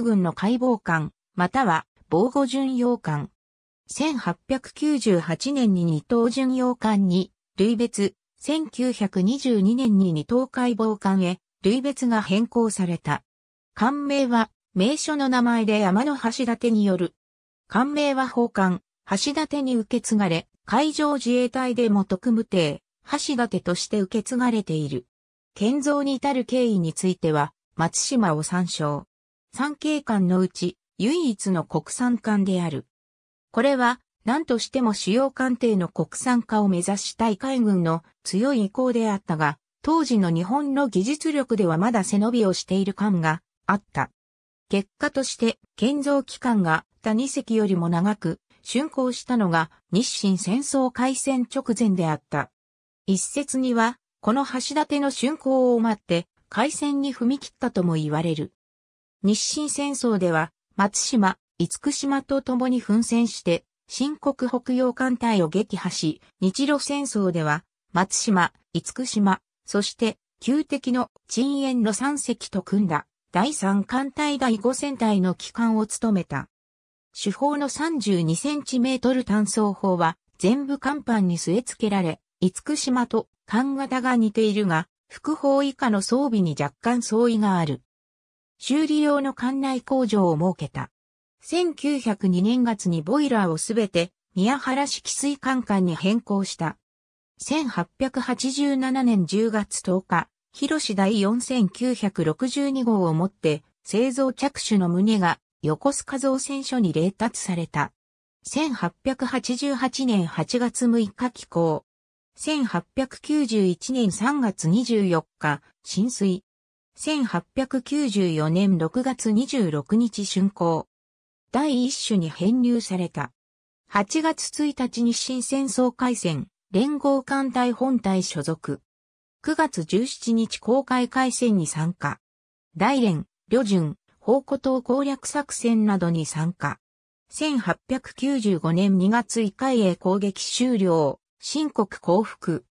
軍の解剖官、または防護巡洋艦。1898年に二等巡洋艦に、類別、1922年に二等解剖艦へ、類別が変更された。艦名は、名所の名前で山の橋立による。艦名は砲艦、橋立に受け継がれ、海上自衛隊でも特務艇、橋立として受け継がれている。建造に至る経緯については、松島を参照。産経艦のうち唯一の国産艦である。これは何としても主要艦艇の国産化を目指したい海軍の強い意向であったが、当時の日本の技術力ではまだ背伸びをしている感があった。結果として建造期間が他2隻よりも長く、竣工したのが日清戦争開戦直前であった。一説には、この橋立の竣工を待って、開戦に踏み切ったとも言われる。日清戦争では、松島、厳島と共に奮戦して、新国北洋艦隊を撃破し、日露戦争では、松島、厳島、そして、旧敵の鎮延路三隻と組んだ、第三艦隊第五戦隊の機関を務めた。主砲の32センチメートル単装砲は、全部甲板に据え付けられ、厳島と艦型が似ているが、副砲以下の装備に若干相違がある。修理用の館内工場を設けた。1902年月にボイラーをすべて宮原式水管管に変更した。1887年10月10日、広市第4962号をもって製造着手の旨が横須賀造船所に冷達された。1888年8月6日寄港。1891年3月24日、浸水。1894年6月26日竣工。第一種に編入された。8月1日日清戦争開戦、連合艦隊本隊所属。9月17日公開開戦に参加。大連、旅順、宝庫島攻略作戦などに参加。1895年2月1回へ攻撃終了、新国降伏。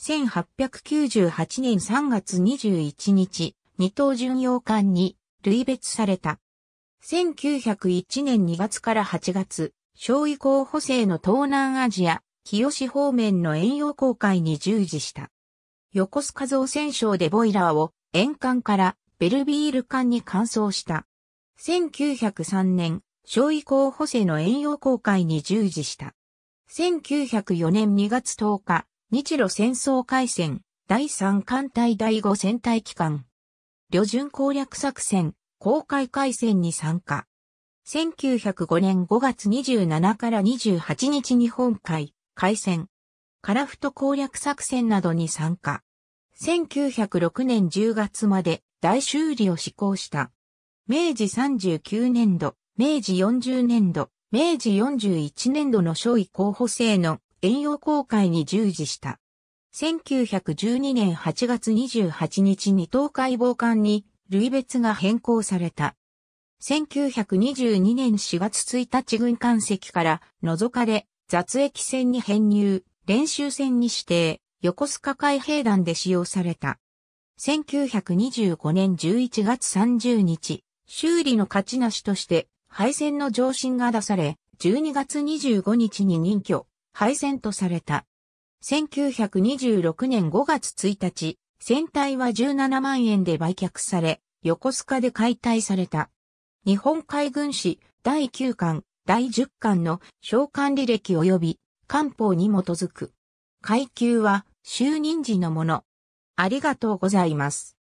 1898年3月21日、二等巡洋艦に類別された。1901年2月から8月、小位候補生の東南アジア、清方面の遠洋航海に従事した。横須賀造船省でボイラーを沿岸からベルビール艦に換装した。1903年、小位候補生の遠洋航海に従事した。1904年2月10日、日露戦争開戦、第3艦隊第5戦隊機関、旅順攻略作戦、公開海戦に参加。1905年5月27から28日日本海、海戦、カラフト攻略作戦などに参加。1906年10月まで大修理を施行した。明治39年度、明治40年度、明治41年度の将位候補生の遠洋航海に従事した。1912年8月28日に東海防艦に類別が変更された。1922年4月1日軍艦籍から除かれ、雑液船に編入、練習船に指定、横須賀海兵団で使用された。1925年11月30日、修理の勝ちなしとして、敗戦の上申が出され、12月25日に任居、敗戦とされた。1926年5月1日、船体は17万円で売却され、横須賀で解体された。日本海軍史第9巻、第10巻の召喚履歴及び官報に基づく。階級は就任時のもの。ありがとうございます。